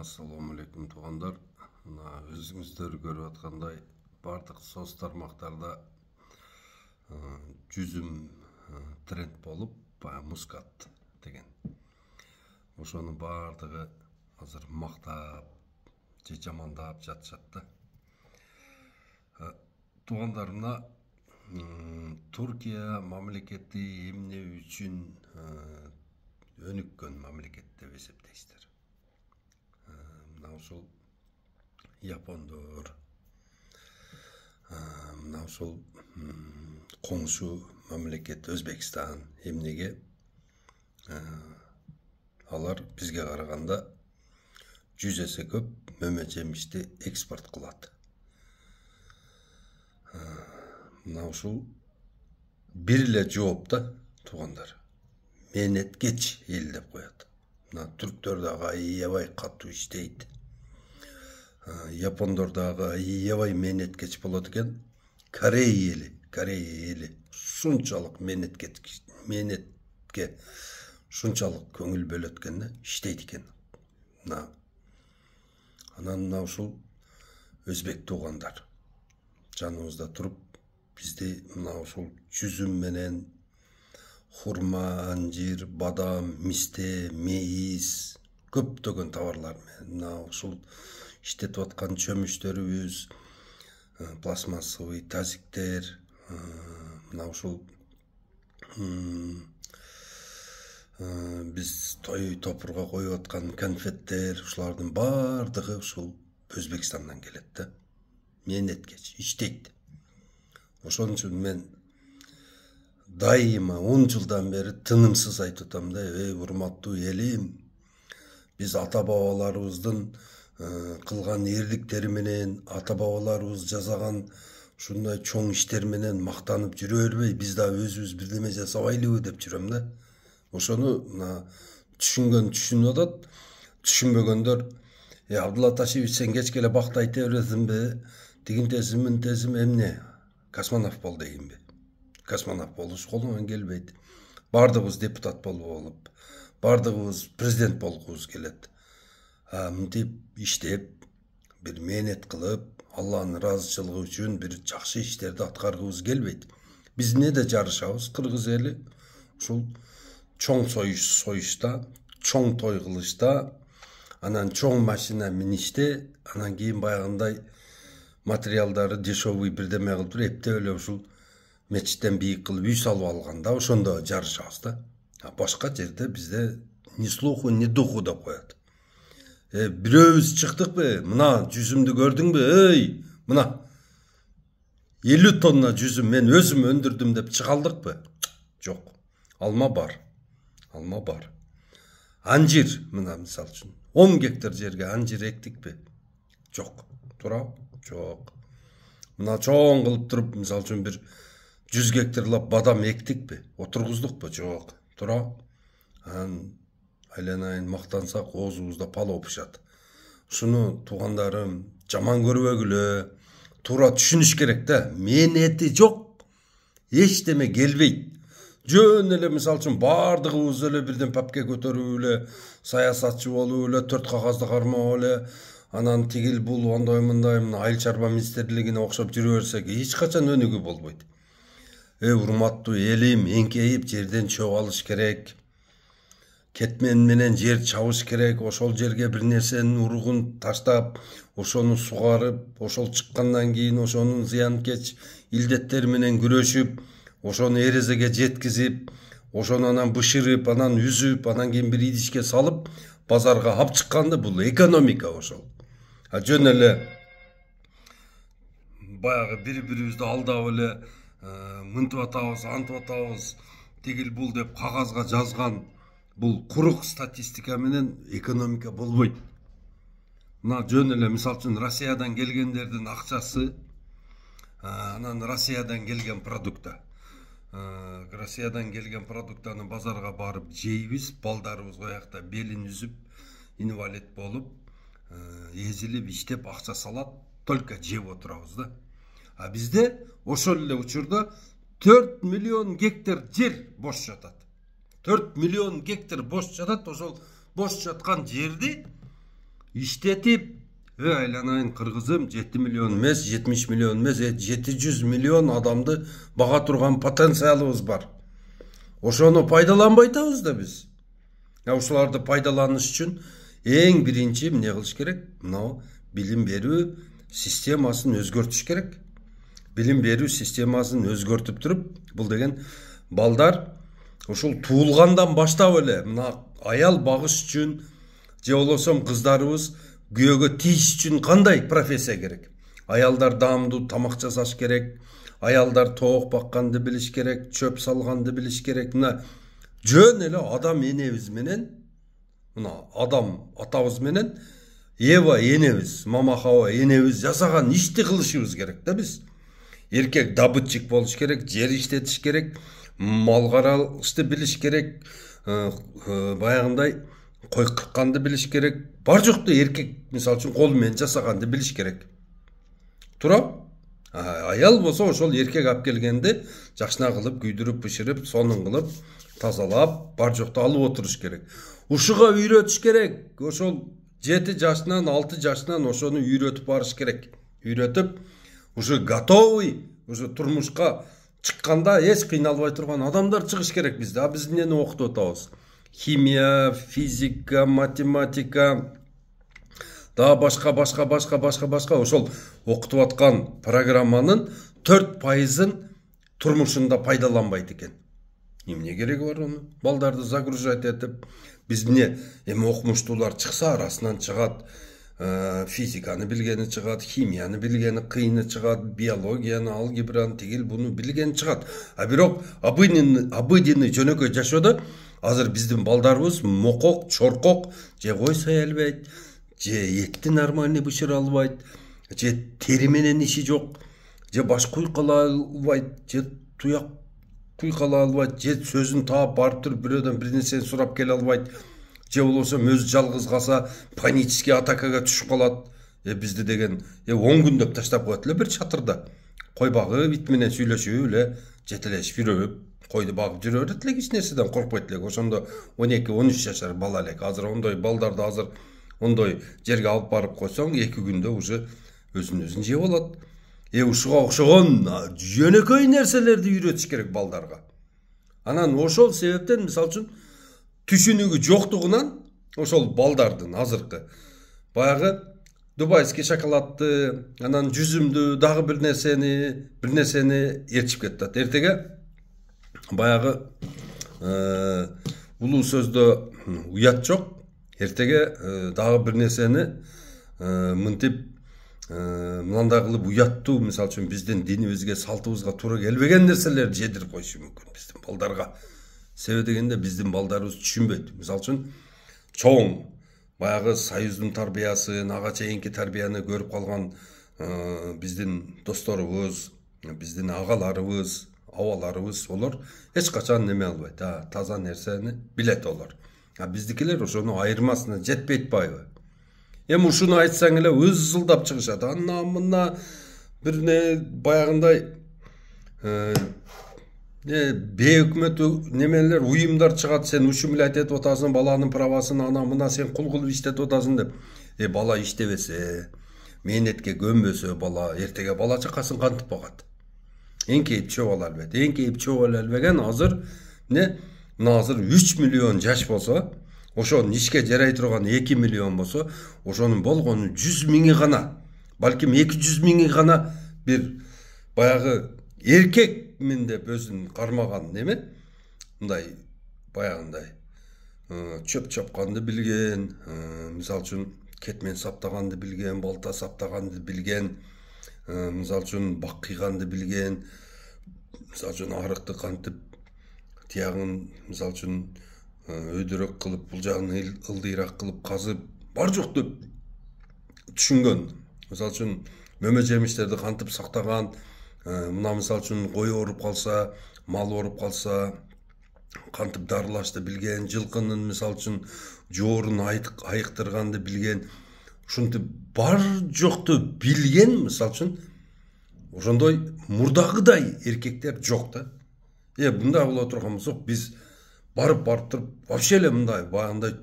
ассалаумағалейкум туғандар мына өзіңіздер көріп жатқандай барлық соц тармақтарда жүзім тренд болып мускат деген Ошоны бардығы азыр мақтап же жамандап жатышат да ә, туғандар мына түркия мамлекети эмне үчүн өнүккөн мамлекет деп эсептейсиздер мынау ушул япондор мына ушул коңшу мамлекет өзбекстан эмнеге алар бизге караганда жүз эсе көп мөмө жемишти экспорт кылат мына ушул бир эле жооп да туугандар мээнеткеч эл деп коет мына түрктөр дагы аябай катуу иштейт япондордагы аябай мээнеткеч болот экен корей эли корея эли ушунчалык мээнетке ушунчалык көңүл бөлөт экен да иштейт экен мына анан мына ушул өзбек туугандар жаныбызда туруп бизди мына ушул жүзүм менен хурма анжир бадам мисте мейиз көптөгөн товарлар менен мына ушул иштетип аткан чөмүштөрүбүз пластмассовый тазиктер мына ушул биз той топурга коюп аткан конфеттер ушулардын баардыгы ушул өзбекстандан келет да мээнеткеч иштейт ошон үчүн мен дайыма он жылдан бери тынымсыз айтып атам да эй урматтуу элим биз ата бабаларыбыздын Э, кылган эрдиктери менен ата бабаларыбыз жасаган ушундай чоң иштер менен мактанып жүрө бербей биз дагы өзүбүз бирдеме жасабайлыбы деп жүрөм да ошону мына түшүнгөн түшүнүп атат түшүнбөгөндөр э абдулла ташиевич сен кечке эле бакты айта бересиңби тигинтесин минтесин э, эмне космонавт бол дегенби космонавт болуш колуңан келбейт баардыгыбыз депутат болуп алып баардыгыбыз президент болгубуз келет деп иштеп бир мээнет кылып алланын ыраазычылыгы үчүн бир жакшы иштерди аткаргыбыз келбейт биз не де жарышабыз кыргыз эли ушул чоң сойыш союшта чоң той кылышта анан чоң машина миниште анан кийин баягындай материалдары дешевый бирдеме кылып туруп эптеп эле ушул мечиттен бийик кылып үй салып алганда ошондо жарышабыз да башка жерде бизде ни слуху ни духу деп коет e, біреуіміз шықтық пе мына жүзімді көрдің бе ей мына елу тонна жүзім мен өзім өндірдім деп шыға алдық па жоқ алма бар алма бар анжир мына мысалы үшін он гектар жерге анжир ектік пе жоқ тура жоқ мына чоң қылып тұрып мысалы үшін бір жүз гектарлап бадам ектік пе отырғыздық па жоқ тура айланайын мактансак оозубузда палоо пышат ушуну туугандарым жаман көрбөгүлө туура түшүнүш керек да мээнети жок эчтеме келбейт жөн эле мисалы үчүн баардыгыбыз эле бирден папке көтөрүп эле саясатчы болуп эле төрт кагазды кармап эле анан тигил бул андай мындай мына айыл чарба министрлигине окшоп жүрө берсек эч качан өнүгүү болбойт эй урматтуу элим эңкейип жерден чөп алыш керек кетмен менен жер чабыш керек ошол жерге бир нерсенин уругун таштап ошону сугарып ошол чыккандан кийин ошонун зыянкеч илдеттери менен күрөшүп ошону эрезеге жеткизип ошону анан бышырып анан үзүп анан кийин бир идишке салып базарга алып чыкканда бул экономика ошол а жөн эле баягы бири бирибизди алдап эле э, мынтип атабыз антип атабыз тигил бул деп кагазга жазган бұл құрық менен экономика болбойт мына жөн эле мисалы үчүн россиядан келгендердин акчасы анан россиядан келген продукта россиядан келген продуктаны базарга барып жейбиз балдарыбыз оякта белин үзүп инвалид болуп эзилип иштеп акча салат только жеп отурабыз да а бизде ошол эле учурда төрт миллион гектар жер бош жатат төрт миллион гектар бос жатат ошол бос жаткан жерди иштетип эй айланайын кыргызым жети миллион эмес жетимиш миллион эмес э, жети жүз миллион адамды бага турган потенциалыбыз бар ошону пайдаланбай атабыз да биз э, ушуларды пайдаланыш үчүн эң биринчи эмне кылыш керек мынау билим берүү системасын өзгөртүш керек билим берүү системасын өзгөртүп туруп бул деген балдар ушул туулгандан баштап эле мына аял багыш үчүн же болбосо кыздарыбыз күйөөгө тийиш үчүн кандай профессия керек аялдар даамдуу тамак жасаш керек аялдар тоок бакканды билиш керек чөп салганды билиш керек мына жөн эле адам энебиз менен мына адам атабыз менен эва энебиз мама хава энебиз жасаган ишти кылышыбыз керек да биз еркек добытчик болуш керек жер иштетиш керек мал каралышты билиш керек э, э, баягындай қой қыққанды билиш керек бар жокту эркек мисалы кол менен жасаганды билиш керек туурабы аял болсо ошол эркек алып келгенді жакшына кылып күйдүрүп бышырып сонун кылып тазалап бар жокту алып отуруш керек ушуга үйрөтүш керек ошол жети жашынан алты жашынан ошону үйрөтүп барыш керек үйрөтүп уже готовый уже тұрмышқа шыққанда еш қиналбай тұрған адамдар шығыш керек бізде а біз нені оқытып отырмыз химия физика математика да башқа, басқа басқа басқа басқа ошол оқытып атқан программанын төрт пайызын тұрмышында пайдаланбайды екен эмне кереги бар оны балдарды загружать этип биз не эми окумуштуулар чыкса арасынан чыгат Э, физиканы билгени шығады химияны билгени қиыны шығады биологияны алгебраны тигил бұны билгени шығады а бирок обыденный жөнөкөй жашоодо азыр биздин балдарыбыз мокок чоркок же кой сая албайт же этти нормальный бышыра албайт же тери менен иши жок же баш куйкала албайт же туяк куйкала албайт же сөзүн таап барып туруп бирөөдөн бир нерсени сурап келе албайт же болмаса өзі жалғыз қалса панический атакаға түсіп қалады е бізді деген е он деп таштап қояды бір шатырда қой бағып итменен сөйлесіп эле жетелесіп қойды бағып жүре береді элек эч нерседен коркпойт элек ошондо он эки он үч жашар бала элек азыр ондой балдарды азыр ондой жерге алып барып қойсаң екі күнде уже өзүн өзін жеп алат э ушуга окшогон жөнөкөй нерселерди үйрөтүш керек балдарга анан ошол себептен мисалы үчүн түшүнүгү жоктугунан ошол балдардын азыркы баягы дубайский шоколадты анан жүзүмдү дагы бир нерсени бир нерсени ээрчип кетип атат эртеге баягы э, улуу сөздө уят жок эртеге э, дагы бир нерсени э, мынтип мындай кылып уяттуу мисалы үчүн биздин динибизге салтыбызга туура келбеген нерселерди жедирип коюшу мүмкүн биздин балдарга себеби дегенде биздин балдарыбыз түшүнбөйт мисалы үчүн чоң баягы союздун тарбиясын ага чейинки тарбияны көрүп калган биздин досторубуз биздин агаларыбыз абаларыбыз олар эч качан неме албайт таза нерсени билет олар а биздикилер ошону айырмасына жетпейт баягы эми ушуну айтсаң эле өзү ызылдап чыгышат анна мына бир баягындай бейөкмөт немелер уюмдар чыгат сен ущемлять этип атасың баланын правасын ана мына сен кул кылып иштетип атасың деп э бала иштебесе мээнетке көнбөсө бала эртеге бала чакасын кантип багат эңкейип чөп ала албайт эңкейип чөп ала албеген азыр эмне мына азыр үч миллион жаш болсо ошонун ишке жарай турган эки миллион болсо ошонун болгону жүз миңи гана балким эки жүз миңи гана бир баягы эркек мен деп өзін қармаған неме мындай баяғындай чөп чапқанды білген мисалы үшін кетмен саптағанды білген балта саптағанды білген мисалы үшін бақ қиғанды білген мисалы үшін арықты қантып тияғын мисалы үшін өдірек қылып бұл жағын ылдирақ қылып қазып бар жоқ деп түшінген мысалы үшін мөме жемістерді қантып сақтаған Э, мына мысалы үшін қой орып қалса мал орып қалса қантып дарылашты білген жылқының мысалы үшін жорын айықтырғанды білген ушинтип бар жоқты билген мисалы үшін, ошондой мурдагыдай эркектер жок да э мындай боло турган болсок биз барып барып туруп вообще эле мындай баягындай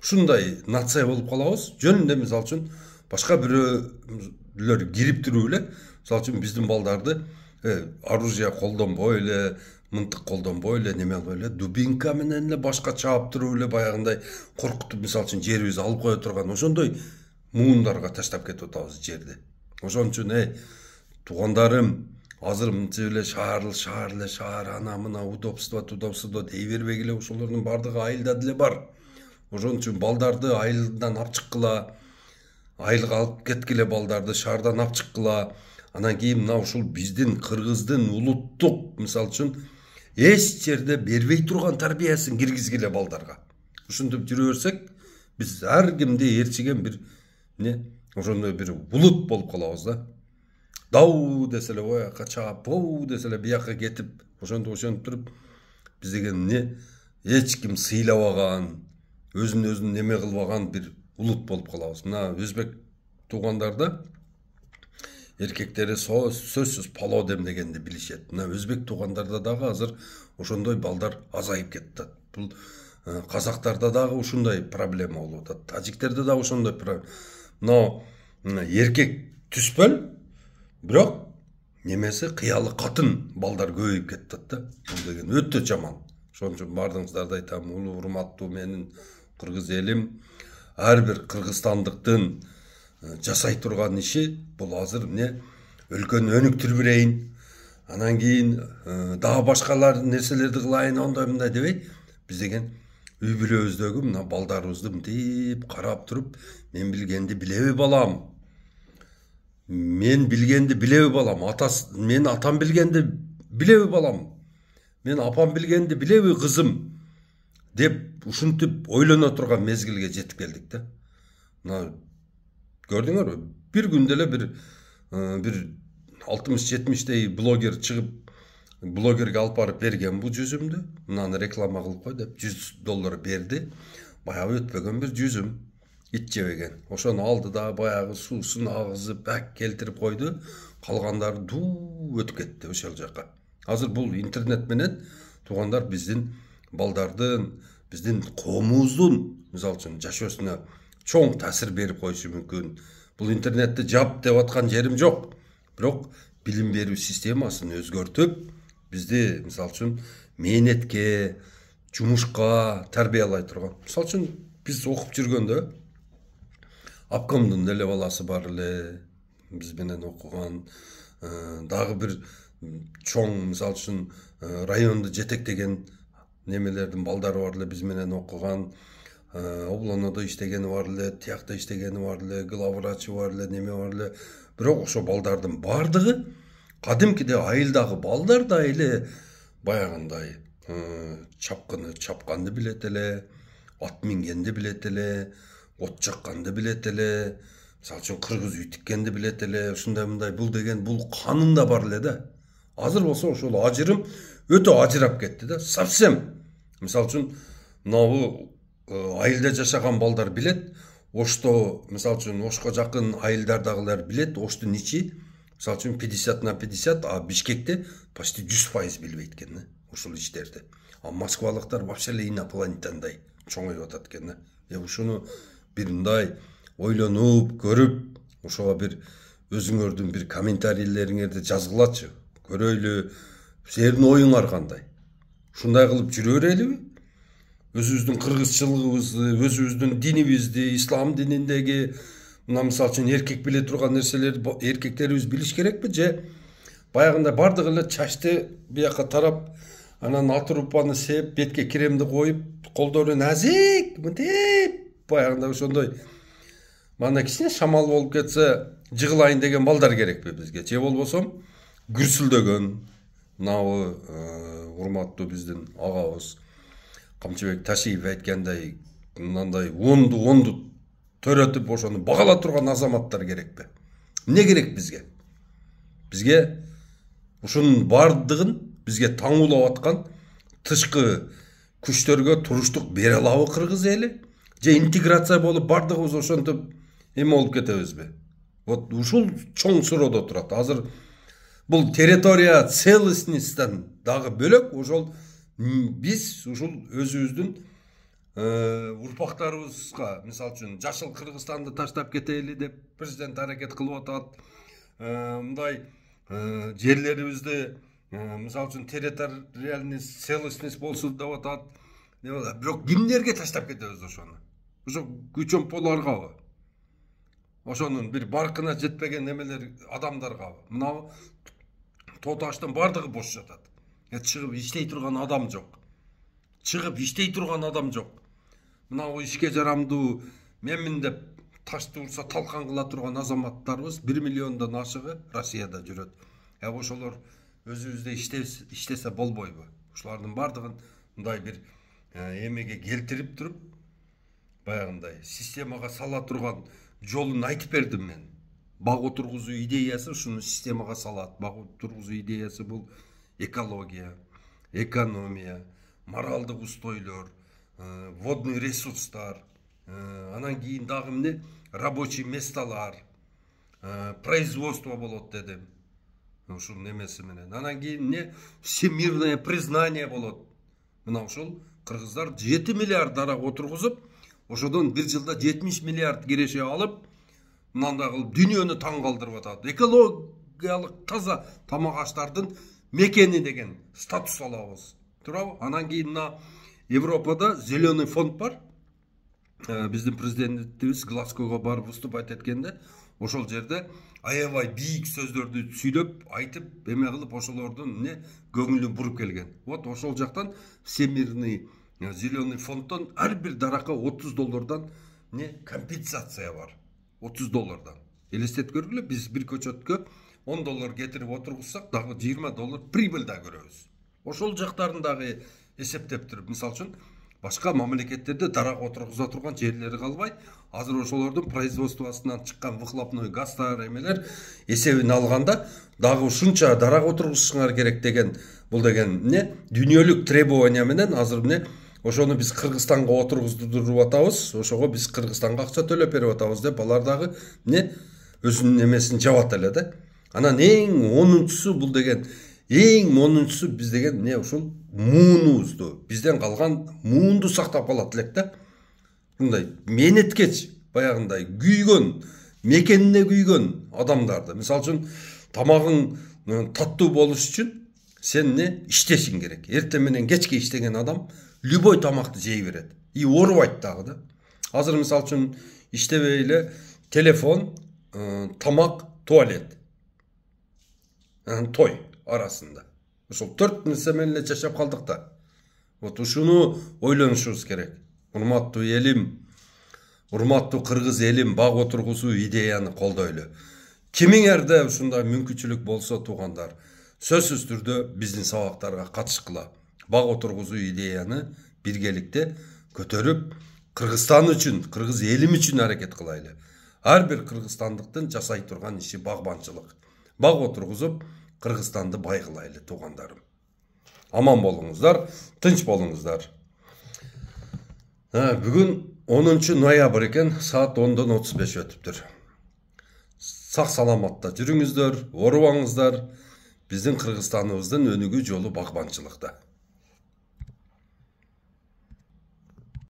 ушундай нация болуп калабыз жөн эле мисалы үчүн башка бирөөлөр кирип туруп эле мысалы үшін біздің балдарды ә, оружие колдонбой эле мынтык колдонбой эле неме кылбай эле дубинка менен эле башка чаап туруп эле баягындай коркутуп мисалы үчүн жерибизди алып кое турган ошондой муундарга таштап кетип атабыз жерди ошон үчүн эй туугандарым азыр мынтип эле шаар шаар эле шаар ана мына удобство удобство дей бербегиле ошолордун баардыгы айылда деле бар ошон үчүн балдарды айылдан алып чыккыла айылга алып кеткиле балдарды шаардан алып чыккыла анан кийин мына ушул биздин кыргыздын улуттук мисалы үчүн эч жерде бербей турган тарбиясын киргизгиле балдарга ушинтип жүрө берсек биз ар кимди ээрчиген бир эмне ошондой бир улут болуп калабыз да дау десе эле ояка чаап оу десе эле бияка кетип ошентип ошентип туруп биз деген эмне эч ким сыйлабаган өзүн өзүн неме кылбаган бир улут болуп калабыз мына өзбек туугандарда эркектери сөзсүз палоо демдегенди билишет мына өзбек туугандарда дагы азыр ошондой балдар азайып кетип атат бул казактарда дагы ушундай проблема болуп атат тажиктерде дагы ошондой но эркек түспөл бирок немесе кыялы катын балдар көбөйүп кетип атат да бул деген өтө жаман ошон үчүн баардыгыңыздарды айтам улуу урматтуу менин кыргыз элим ар бир кыргызстандыктын жасай турган иши бул азыр эмне өлкөнү өнүктүрүп берейин анан кийин дагы башкалар нерселерди кылайын ондай мындай дебей биз деген үй бүлөбүздөгү мына балдарыбызды мынтип карап туруп мен билгенди билеби балам мен билгенди билеби балам атас мен атам билгенди билеби балам мен апам билгенди билеби кызым деп ушинтип ойлоно турган мезгилге жетип келдик да мына көрдіңдер ғой бір күнде бір бир бир алтымыш жетимиштей блогер шығып, блогерге алып барып берген бұл жүзімді. мынаны реклама қылып қой деп жүз доллар берді баягы өтпеген бир жүзім ит жебеген ошону алды да баягы суусун агызып бак келтіріп қойды, калгандары дуу өтүп кетти ошол жаққа азыр бұл интернет менен туугандар біздің балдардың біздің коомубуздун мисалы үчүн жашоосуна чоң таасир берип коюшу мүмкүн бул интернетти жап деп аткан жерим жок бирок билим берүү системасын өзгөртүп бизди мисалы үчүн мээнетке жумушка тарбиялай турган мисалы үчүн биз окуп жүргөндө обкомдун деле баласы бар эле биз менен окуган ә, дагы бир чоң мисалы үчүн ә, районду жетектеген немелердин балдары бар эле биз менен окуган облонодо иштегени бар эле тиякта иштегени бар эле главврачы бар эле неме бар эле бирок ошо балдардын баардыгы кадимкидей айылдагы балдардай эле баягындай чапкыны чапканды билет эле ат мингенди билет эле от жакканды билет эле мисалы үчүн кыргыз үй тиккенди билет эле ушундай мындай бул деген бул канында бар эле да азыр болсо ошол ажырым өтө ажырап кетти да совсем мисалы үчүн мынабу Э, айылда жашаған балдар билет ошто мисалы үчүн ошко жакын айылдардагылар билет ошту нечи мисалы үчүн пятьдесят на пятьдесят а бишкекте почти жүз пайыз билбейт экен да ушул иштерди а москвалыктар вообще эле инопланетяндай чоңоюп атат экен да э ушуну бир мындай ойлонуп көрүп ошого бир өзүңөрдүн бир комментарийлериңерди жазгылачы көрөлү сенин оюңар кандай ушундай кылып жүрө берелиби өзүбүздүн кыргызчылыгыбызды өзүбүздүн динибизди ислам дининдеги мына мисалы үчүн эркек биле турган нерселерди эркектерибиз билиш керекпи же баягындай баардыгы эле чачты бияка тарап анан алты рубаны сээп бетке кремди коюп колдору назик мынтип баягындай ошондой мындай кичине шамал болуп кетсе жыгылайын деген балдар керекпи бизге же болбосо гүрсүлдөгөн мынабу э, урматтуу биздин агабыз камчыбек ташиев айткандай мынандай онду онду төретіп ошону бағалап турган азаматтар керекпи эмне керек бизге бизге ушунун баардыгын бизге таңуулап аткан тышкы күчтөргө туруштук бере алабы кыргыз эли же интеграция болуп баардыгыбыз ошентип эме болуп кетебизби вот ушул чоң суроодо турат азыр бул территория целостностьтан дагы бөлөк ошол биз ушул өзүбүздүн урпактарыбызга э, мисалы үчүн жашыл кыргызстанды таштап кетели деп президент аракет кылып атат э, мындай э, жерлерибизди мисалы үчүн территориальный целостность болсун деп атат бирок кимдерге таштап кетебиз ошону ошо күчөм поларгабы ошонун бир баркына жетпеген немелер адамдаргабы мына тоо таштын баардыгы бош жатат шығып іштей тұрған адам жоқ шығып іштей тұрған адам жоқ мынау ишке жарамды менмін деп ташты ұрса талқан қыла тұрған азаматтарыбыз 1 миллиондан ашығы россияда жүреді ә ошолор өзүбүздө иштесе болбойбу ушулардын баардыгын мындай бир эмеге келтирип туруп баягындай системага сала турган жолун айтып бердим мен бак отургузуу идеясы ушуну системага салат бак отургузуу идеясы бул экология экономия моралдық устойлор э, водный ресурстар э, анан кийин дагы эмне рабочий месталар э, производство болот дедим ушул немеси менен анан кийин эмне всемирное признание болот мына ушул кыргыздар жети миллиард дарак отургузуп ошодон бир жылда жетимиш миллиард киреше алып мындай кылып дүйнөнү таң калтырып атат экологиялык таза тамак аштардын мекені деген статус алабыз туурабы анан кийин мына европада зеленый фонд бар ә, біздің президентіміз глазгоға барып выступать еткенде ошол жерде аябай бийик сөздөрдү сүйлөп айтып эме кылып ошолордун эмне көңүлүн буруп келген вот ошол жактан всемирный э, зеленый фондтон ар бир даракка отуз доллардан эмне компенсация бар отуз доллардан элестетип көргүлө биз бир көчөткө он доллар кетирип отургузсак дагы жыйырма доллар прибыль да көрөбүз ошол жактарын дагы эсептеп туруп мисалы үчүн башка мамлекеттерде дарак отургуза турган жерлери калбай азыр ошолордун производствосунан чыккан выхлопной газдар эмелер эсебин алганда дагы ушунча дарак отургузушуңар керек деген бул деген эмне дүйнөлүк требования менен азыр эмне ошону биз кыргызстанга отургуздуруп атабыз ошого биз кыргызстанга акча төлөп берип атабыз деп алар дагы эмне өзүнүн эмесин жабат эле да анан эң онунчусу бул деген эң онунчусу биз деген эмне ушул муунубузду бизден калган муунду сактап калат элек да мындай мээнеткеч баягындай күйгөн мекенине күйгөн адамдарды мисалы үчүн тамагың таттуу болуш үчүн сен эмне иштешиң керек эртең менен кечке иштеген адам любой тамакты жей берет и оорубайт дагы да азыр мисалы үчүн иштебей эле телефон э, тамак туалет той арасында ошол төрт нерсе менен эле жашап калдык да вот ушуну ойлонушубуз керек урматтуу элим урматтуу кыргыз элим бак отургузуу идеяны колдойлу кимиңерде ушундай мүмкүнчүлүк болсо туугандар сөзсүз түрдө биздин сабактарга катышкыла бак отургузуу идеяны биргеликте көтөрүп кыргызстан үчүн кыргыз элим үчүн аракет кылайлы ар бир кыргызстандыктын жасай турган иши багбанчылык бақ отырғызып қырғызстанды бай қылайлы туғандарым аман болыңыздар тынч болыңыздар ә, бүгін 10 ноябрь екен саат 10.35 дан өтіп тұр сақ саламатта жүріңіздер оруаңыздар. біздің қырғызстанымыздың өнігі жолы багбанчылыкта